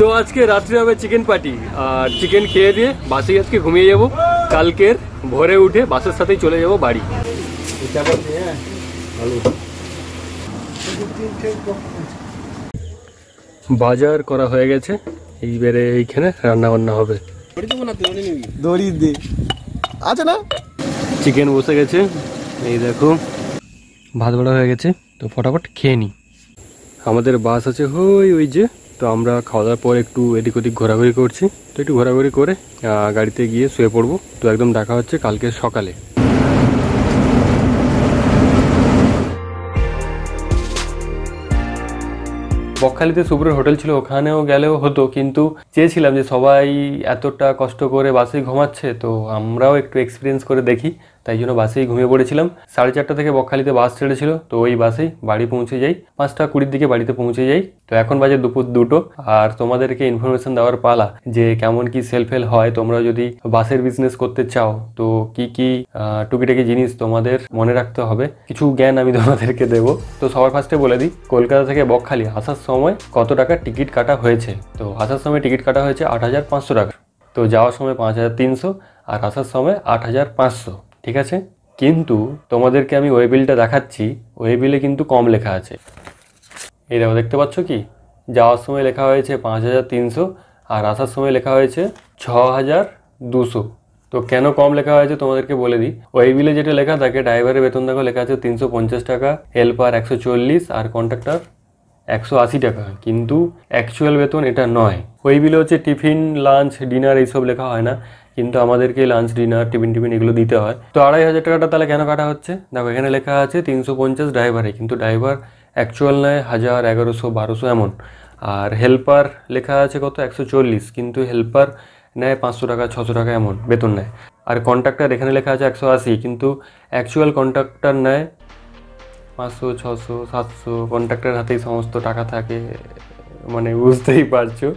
তো আজকে রাত্রে হবে চিকেন পার্টি আর চিকেন খেয়ে দিয়ে বাসে আজকে ঘুমিয়ে যাব কালকের ভোরে উঠে বাসের সাথেই চলে যাব বাড়ি বাজার করা হয়ে গেছে এইবারে এইখানে রান্না বান্না হবে দড়ি আছে না চিকেন বসে গেছে এই দেখো ভাত বড়া হয়ে গেছে তো ফটাফট খেয়ে নি আমাদের বাস আছে হই ওই যে তো আমরা খাওয়া দাওয়ার পর একটু এদিক ওদিক ঘোরাঘুরি করছি তো একটু ঘোরাঘুরি করে গাড়িতে গিয়ে শুয়ে পড়বো তো একদম দেখা হচ্ছে কালকে সকালে বকখালিতে সুব্রর হোটেল ছিল ওখানেও গেলেও হতো কিন্তু চেয়েছিলাম যে সবাই এতটা কষ্ট করে বাসে ঘুমাচ্ছে তো আমরাও একটু এক্সপিরিয়েন্স করে দেখি তাই জন্য বাসেই ঘুমিয়ে পড়েছিলাম সাড়ে চারটা থেকে বকখালিতে বাস ছেড়েছিল তো ওই বাসেই বাড়ি পৌঁছে যাই পাঁচটা কুড়ির দিকে বাড়িতে পৌঁছে যাই তো এখন বাজে দুপুর দুটো আর তোমাদেরকে ইনফরমেশন দেওয়ার পালা যে কেমন কি সেলফ হেল্প হয় তোমরা যদি বাসের বিজনেস করতে চাও তো কি কি টুকিটাকি জিনিস তোমাদের মনে রাখতে হবে কিছু জ্ঞান আমি তোমাদেরকে দেব তো সবার ফার্স্টে বলে দিই কলকাতা থেকে বকখালি আসার সময় কত টাকা টিকিট কাটা হয়েছে তো আসার সময় টিকিট কাটা হয়েছে আট হাজার পাঁচশো টাকা তো যাওয়ার সময় পাঁচ হাজার তিনশো আর আসার সময় আট হাজার পাঁচশো ঠিক আছে কিন্তু তোমাদেরকে আমি ওয়েবিলটা দেখাচ্ছি ওয়েবিলে কিন্তু কম লেখা আছে এই দেখো দেখতে পাচ্ছ কি যাওয়ার সময় লেখা হয়েছে পাঁচ হাজার তিনশো আর আসার সময় লেখা হয়েছে ছ হাজার দুশো তো কেন কম লেখা হয়েছে তোমাদেরকে বলে দিই ওই বিলে যেটা লেখা থাকে ড্রাইভারের বেতন দেখো লেখা আছে তিনশো পঞ্চাশ টাকা হেল্পার একশো চল্লিশ আর কন্ট্রাক্টর একশো আশি টাকা কিন্তু অ্যাকচুয়াল বেতন এটা নয় ওই বিলে হচ্ছে টিফিন লাঞ্চ ডিনার এইসব লেখা হয় না কিন্তু আমাদেরকে লাঞ্চ ডিনার টিফিন টিফিন এগুলো দিতে হয় তো আড়াই হাজার টাকাটা তাহলে কেন কাটা হচ্ছে দেখো এখানে লেখা আছে তিনশো পঞ্চাশ ড্রাইভারে কিন্তু ড্রাইভার অ্যাকচুয়াল নয় হাজার এগারোশো বারোশো এমন আর হেল্পার লেখা আছে কত একশো চল্লিশ কিন্তু হেল্পার নেয় পাঁচশো টাকা ছশো টাকা এমন বেতন নেয় আর কন্ট্রাক্টার এখানে লেখা আছে একশো আশি কিন্তু অ্যাকচুয়াল কন্ট্রাক্টার নেয় পাঁচশো ছশো সাতশো কন্ট্রাক্টার হাতেই সমস্ত টাকা থাকে মানে বুঝতেই পারছো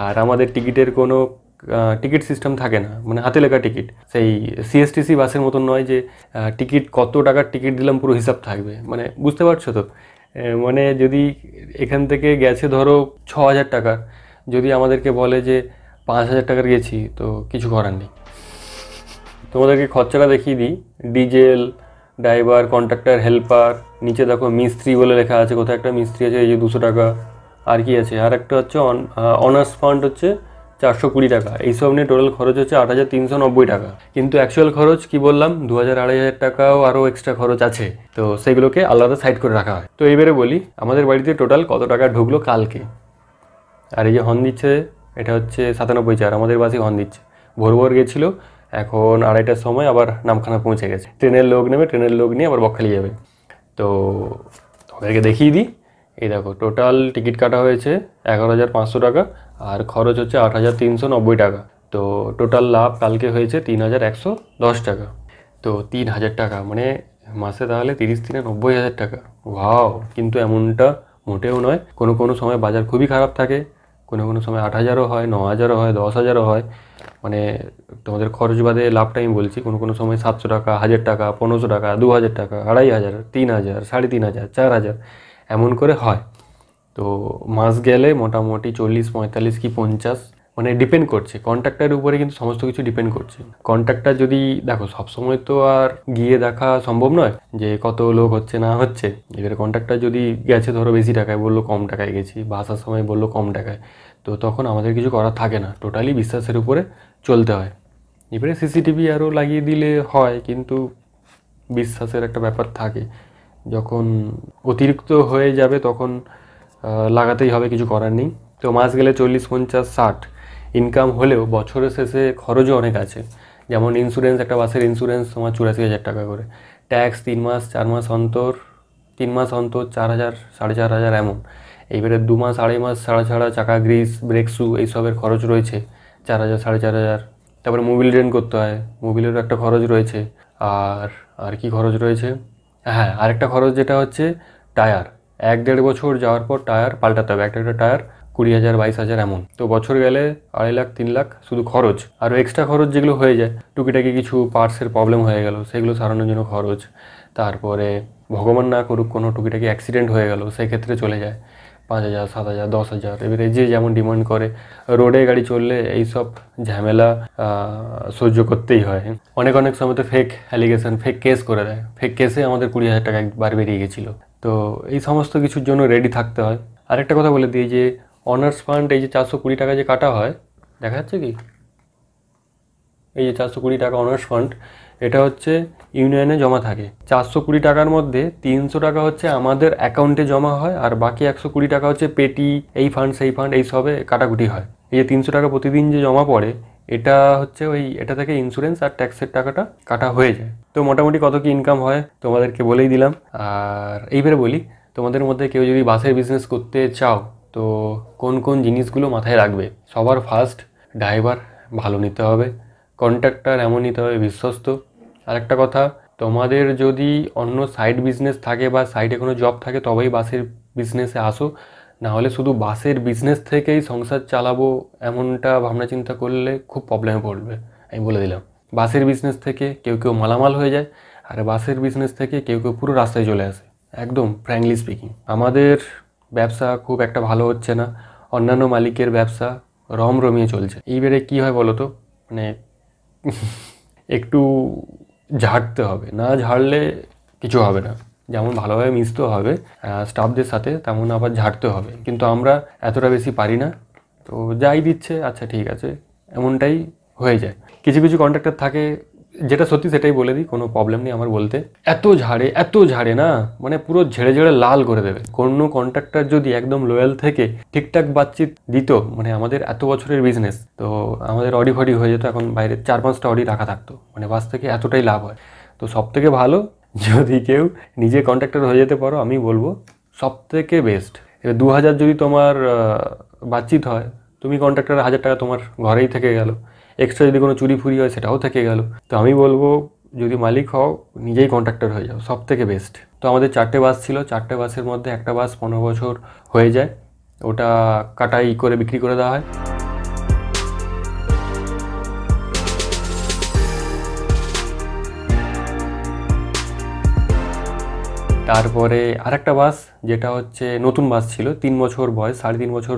আর আমাদের টিকিটের কোনো টিকিট সিস্টেম থাকে না মানে হাতে লেখা টিকিট সেই সিএসটিসি বাসের মতন নয় যে টিকিট কত টাকার টিকিট দিলাম পুরো হিসাব থাকবে মানে বুঝতে পারছো তো মানে যদি এখান থেকে গেছে ধরো ছ হাজার টাকার যদি আমাদেরকে বলে যে পাঁচ হাজার টাকার গেছি তো কিছু করার নেই তোমাদেরকে খরচাটা দেখিয়ে দিই ডিজেল ড্রাইভার কন্ট্রাক্টর হেল্পার নিচে দেখো মিস্ত্রি বলে লেখা আছে কোথাও একটা মিস্ত্রি আছে এই যে দুশো টাকা আর কি আছে আর একটা হচ্ছে অনার্স ফান্ড হচ্ছে চারশো কুড়ি টাকা এইসব নিয়ে টোটাল খরচ হচ্ছে আট হাজার তিনশো নব্বই টাকা কিন্তু অ্যাকচুয়াল খরচ কি বললাম দু হাজার আড়াই হাজার টাকাও আরও এক্সট্রা খরচ আছে তো সেগুলোকে আলাদা সাইড করে রাখা হয় তো এইবারে বলি আমাদের বাড়িতে টোটাল কত টাকা ঢুকলো কালকে আর এই যে হর্ন দিচ্ছে এটা হচ্ছে সাতানব্বই চার আমাদের বাসে হর্ন দিচ্ছে ভোর ভোর গেছিলো এখন আড়াইটার সময় আবার নামখানা পৌঁছে গেছে ট্রেনের লোক নেবে ট্রেনের লোক নিয়ে আবার বকখালি যাবে তো ওদেরকে দেখিয়ে দিই এই দেখো টোটাল টিকিট কাটা হয়েছে এগারো হাজার পাঁচশো টাকা আর খরচ হচ্ছে আট হাজার তিনশো নব্বই টাকা তো টোটাল লাভ কালকে হয়েছে তিন হাজার একশো দশ টাকা তো তিন হাজার টাকা মানে মাসে তাহলে তিরিশ দিনে নব্বই হাজার টাকা ওয়াও কিন্তু এমনটা মোটেও নয় কোনো কোনো সময় বাজার খুবই খারাপ থাকে কোনো কোনো সময় আট হাজারও হয় ন হাজারও হয় দশ হাজারও হয় মানে তোমাদের খরচ বাদে লাভটা আমি বলছি কোনো কোনো সময় সাতশো টাকা হাজার টাকা পনেরোশো টাকা দু হাজার টাকা আড়াই হাজার তিন হাজার সাড়ে তিন হাজার চার হাজার এমন করে হয় তো মাস গেলে মোটামুটি চল্লিশ পঁয়তাল্লিশ কি পঞ্চাশ মানে ডিপেন্ড করছে কন্ট্রাক্টারের উপরে কিন্তু সমস্ত কিছু ডিপেন্ড করছে কন্ট্রাক্টার যদি দেখো সবসময় তো আর গিয়ে দেখা সম্ভব নয় যে কত লোক হচ্ছে না হচ্ছে এবারে কন্ট্রাক্টার যদি গেছে ধরো বেশি টাকায় বললো কম টাকায় গেছি বা আসার সময় বললো কম টাকায় তো তখন আমাদের কিছু করার থাকে না টোটালি বিশ্বাসের উপরে চলতে হয় এবারে সিসিটিভি আরও লাগিয়ে দিলে হয় কিন্তু বিশ্বাসের একটা ব্যাপার থাকে যখন অতিরিক্ত হয়ে যাবে তখন লাগাতেই হবে কিছু করার নেই তো মাস গেলে চল্লিশ পঞ্চাশ ষাট ইনকাম হলেও বছরের শেষে খরচও অনেক আছে যেমন ইন্স্যুরেন্স একটা বাসের ইন্স্যুরেন্স তোমার চুরাশি হাজার টাকা করে ট্যাক্স তিন মাস চার মাস অন্তর তিন মাস অন্তর চার হাজার সাড়ে চার হাজার এমন এইবারে দু মাস আড়াই মাস ছাড়া ছাড়া চাকা গ্রিস ব্রেক শু এইসবের খরচ রয়েছে চার হাজার সাড়ে চার হাজার তারপরে মোবিল রেন্ট করতে হয় মোবিলেরও একটা খরচ রয়েছে আর আর কি খরচ রয়েছে হ্যাঁ আরেকটা খরচ যেটা হচ্ছে টায়ার এক দেড় বছর যাওয়ার পর টায়ার পাল্টাতে হবে একটা একটা টায়ার কুড়ি হাজার বাইশ হাজার এমন তো বছর গেলে আড়াই লাখ তিন লাখ শুধু খরচ আর এক্সট্রা খরচ যেগুলো হয়ে যায় টুকিটাকি কিছু পার্টসের প্রবলেম হয়ে গেল সেগুলো সারানোর জন্য খরচ তারপরে ভগবান না করুক কোনো টুকিটাকি অ্যাক্সিডেন্ট হয়ে গেল সেক্ষেত্রে চলে যায় পাঁচ হাজার সাত হাজার দশ হাজার এবারে যে যেমন ডিমান্ড করে রোডে গাড়ি চললে এইসব ঝামেলা সহ্য করতেই হয় অনেক অনেক সময় তো ফেক অ্যালিগেশন ফেক কেস করে দেয় ফেক কেসে আমাদের কুড়ি হাজার টাকা একবার বেরিয়ে গেছিলো তো এই সমস্ত কিছুর জন্য রেডি থাকতে হয় আরেকটা কথা বলে দিই যে অনার্স ফান্ড এই যে চারশো কুড়ি টাকা যে কাটা হয় দেখা যাচ্ছে কি এই যে চারশো কুড়ি টাকা অনার্স ফান্ড এটা হচ্ছে ইউনিয়নে জমা থাকে চারশো কুড়ি টাকার মধ্যে তিনশো টাকা হচ্ছে আমাদের অ্যাকাউন্টে জমা হয় আর বাকি একশো কুড়ি টাকা হচ্ছে পেটি এই ফান্ড সেই ফান্ড এই সবে কাটাকুটি হয় এই যে তিনশো টাকা প্রতিদিন যে জমা পড়ে এটা হচ্ছে ওই এটা থেকে ইন্স্যুরেন্স আর ট্যাক্সের টাকাটা কাটা হয়ে যায় তো মোটামুটি কত কি ইনকাম হয় তোমাদেরকে বলেই দিলাম আর এইবারে বলি তোমাদের মধ্যে কেউ যদি বাসের বিজনেস করতে চাও তো কোন কোন জিনিসগুলো মাথায় রাখবে সবার ফার্স্ট ড্রাইভার ভালো নিতে হবে কন্ট্রাক্টার এমন নিতে হবে বিশ্বস্ত আরেকটা কথা তোমাদের যদি অন্য সাইড বিজনেস থাকে বা সাইডে কোনো জব থাকে তবেই বাসের বিজনেসে আসো না হলে শুধু বাসের বিজনেস থেকেই সংসার চালাবো এমনটা ভাবনা চিন্তা করলে খুব প্রবলেমে পড়বে আমি বলে দিলাম বাসের বিজনেস থেকে কেউ কেউ মালামাল হয়ে যায় আর বাসের বিজনেস থেকে কেউ কেউ পুরো রাস্তায় চলে আসে একদম ফ্র্যাঙ্কলি স্পিকিং আমাদের ব্যবসা খুব একটা ভালো হচ্ছে না অন্যান্য মালিকের ব্যবসা রম রমিয়ে চলছে এইবারে কী হয় বলো তো মানে একটু ঝাড়তে হবে না ঝাড়লে কিছু হবে না যেমন ভালোভাবে মিশতে হবে স্টাফদের সাথে তেমন আবার ঝাড়তে হবে কিন্তু আমরা এতটা বেশি পারি না তো যাই দিচ্ছে আচ্ছা ঠিক আছে এমনটাই হয়ে যায় কিছু কিছু কন্ট্রাক্টর থাকে যেটা সত্যি সেটাই বলে দিই কোনো প্রবলেম নেই আমার বলতে এত ঝাড়ে এত ঝাড়ে না মানে পুরো ঝেড়ে ঝেড়ে লাল করে দেবে কোনো কন্ট্রাক্টর যদি একদম লোয়াল থেকে ঠিকঠাক বাতচিত দিত মানে আমাদের এত বছরের বিজনেস তো আমাদের অডি ফডি হয়ে যেত এখন বাইরে চার পাঁচটা অডি রাখা থাকতো মানে বাস থেকে এতটাই লাভ হয় তো সব থেকে ভালো যদি কেউ নিজে কন্ট্রাক্টর হয়ে যেতে পারো আমি বলবো সব থেকে বেস্ট এবার দু হাজার যদি তোমার বাতচিত হয় তুমি কন্ট্রাক্টর হাজার টাকা তোমার ঘরেই থেকে গেলো এক্সট্রা যদি কোনো চুরি ফুরি হয় সেটাও থেকে গেল তো আমি বলবো যদি মালিক হও নিজেই কন্ট্রাক্টর হয়ে যাও সব থেকে বেস্ট তো আমাদের চারটে বাস ছিল চারটে বাসের মধ্যে একটা বাস পনেরো বছর হয়ে যায় ওটা কাটাই করে বিক্রি করে দেওয়া হয় তারপরে আরেকটা বাস যেটা হচ্ছে নতুন বাস ছিল তিন বছর বয়স সাড়ে তিন বছর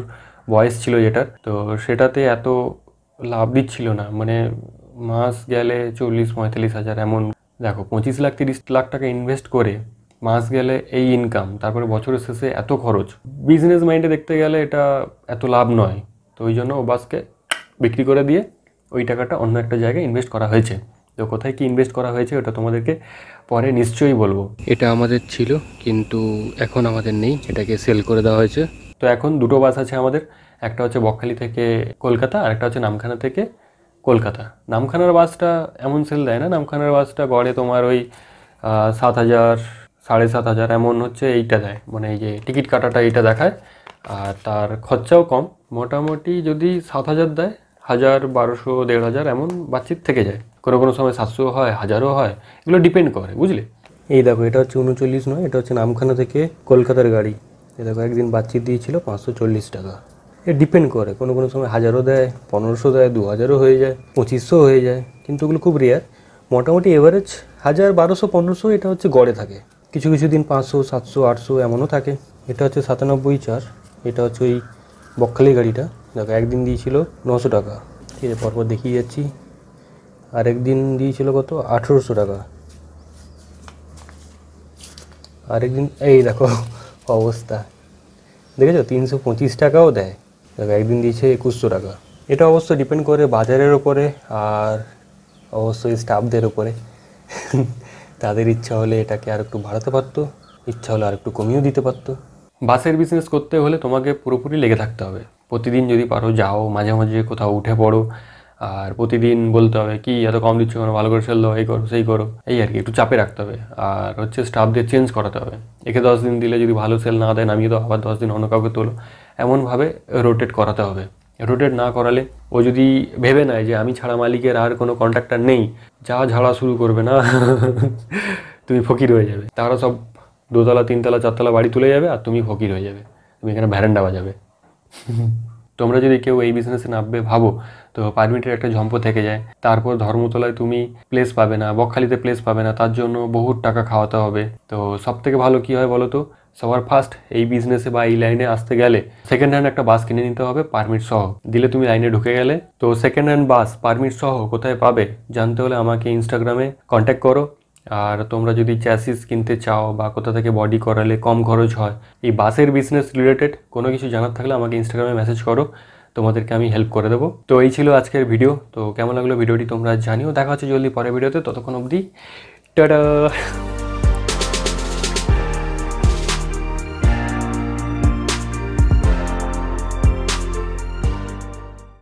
বয়স ছিল যেটার তো সেটাতে এত লাভ দিচ্ছিল না মানে মাস গেলে চল্লিশ পঁয়তাল্লিশ হাজার এমন দেখো পঁচিশ লাখ তিরিশ লাখ টাকা ইনভেস্ট করে মাস গেলে এই ইনকাম তারপরে বছরের শেষে এত খরচ বিজনেস মাইন্ডে দেখতে গেলে এটা এত লাভ নয় তো ওই জন্য বাসকে বিক্রি করে দিয়ে ওই টাকাটা অন্য একটা জায়গায় ইনভেস্ট করা হয়েছে তো কোথায় কি ইনভেস্ট করা হয়েছে ওটা তোমাদেরকে পরে নিশ্চয়ই বলবো এটা আমাদের ছিল কিন্তু এখন আমাদের নেই এটাকে সেল করে দেওয়া হয়েছে তো এখন দুটো বাস আছে আমাদের একটা হচ্ছে বকখালি থেকে কলকাতা আর একটা হচ্ছে নামখানা থেকে কলকাতা নামখানার বাসটা এমন সেল দেয় না নামখানার বাসটা গড়ে তোমার ওই সাত হাজার সাড়ে সাত হাজার এমন হচ্ছে এইটা দেয় মানে এই যে টিকিট কাটাটা এইটা দেখায় আর তার খরচাও কম মোটামুটি যদি সাত হাজার দেয় হাজার বারোশো দেড় হাজার এমন বাচ্চির থেকে যায় কোনো কোনো সময় সাতশো হয় হাজারও হয় এগুলো ডিপেন্ড করে বুঝলি এই দেখো এটা হচ্ছে উনচল্লিশ নয় এটা হচ্ছে নামখানা থেকে কলকাতার গাড়ি এ দেখো একদিন বাচ্চিত দিয়েছিল পাঁচশো চল্লিশ টাকা এ ডিপেন্ড করে কোনো কোনো সময় হাজারও দেয় পনেরোশো দেয় দু হাজারও হয়ে যায় পঁচিশশো হয়ে যায় কিন্তু ওগুলো খুব রেয়ার মোটামুটি এভারেজ হাজার বারোশো পনেরোশো এটা হচ্ছে গড়ে থাকে কিছু কিছু দিন পাঁচশো সাতশো আটশো এমনও থাকে এটা হচ্ছে সাতানব্বই চার এটা হচ্ছে ওই বকখালি গাড়িটা দেখো একদিন দিয়েছিল নশো টাকা ঠিক আছে পরপর দেখিয়ে যাচ্ছি আর একদিন দিয়েছিল কত আঠেরোশো টাকা আরেকদিন এই দেখো অবস্থা দেখেছো তিনশো পঁচিশ টাকাও দেয় দেখো একদিন দিয়েছে একুশশো টাকা এটা অবশ্য ডিপেন্ড করে বাজারের ওপরে আর অবশ্যই স্টাফদের ওপরে তাদের ইচ্ছা হলে এটাকে আর একটু বাড়াতে পারতো ইচ্ছা হলে আর একটু কমিয়েও দিতে পারতো বাসের বিজনেস করতে হলে তোমাকে পুরোপুরি লেগে থাকতে হবে প্রতিদিন যদি পারো যাও মাঝে মাঝে কোথাও উঠে পড়ো আর প্রতিদিন বলতে হবে কি এত কম দিচ্ছ কেন ভালো করে সেল এই করো সেই করো এই আর কি একটু চাপে রাখতে হবে আর হচ্ছে স্টাফদের চেঞ্জ করাতে হবে একে দশ দিন দিলে যদি ভালো সেল না দেয় নামিয়ে দাও আবার দশ দিন অন্য কাউকে তোলো এমনভাবে রোটেট করাতে হবে রোটেট না করালে ও যদি ভেবে নেয় যে আমি ছাড়া মালিকের আর কোনো কন্ট্রাক্টার নেই যা ঝাড়া শুরু করবে না তুমি ফকির হয়ে যাবে তারা সব দোতলা তিনতলা চারতলা বাড়ি তুলে যাবে আর তুমি ফকির হয়ে যাবে তুমি এখানে ভ্যারেন্ডা বাজাবে তোমরা যদি কেউ এই বিজনেসে নামবে ভাবো তো পারমিটের একটা ঝম্প থেকে যায় তারপর ধর্মতলায় তুমি প্লেস পাবে না বকখালিতে প্লেস পাবে না তার জন্য বহুত টাকা খাওয়াতে হবে তো সব থেকে ভালো কি হয় বলো তো সবার ফার্স্ট এই বিজনেসে বা এই লাইনে আসতে গেলে সেকেন্ড হ্যান্ড একটা বাস কিনে নিতে হবে পারমিট সহ দিলে তুমি লাইনে ঢুকে গেলে তো সেকেন্ড হ্যান্ড বাস পারমিট সহ কোথায় পাবে জানতে হলে আমাকে ইনস্টাগ্রামে কন্ট্যাক্ট করো আর তোমরা যদি চ্যাসিস কিনতে চাও বা কোথা থেকে বডি করালে কম খরচ হয় এই বাসের বিজনেস রিলেটেড কোনো কিছু জানার থাকলে আমাকে ইনস্টাগ্রামে মেসেজ করো তোমাদেরকে আমি হেল্প করে দেবো তো এই ছিল আজকের ভিডিও তো কেমন লাগলো ভিডিওটি তোমরা জানিও দেখা হচ্ছে জলদি পরের ভিডিওতে ততক্ষণ অবধি টাটা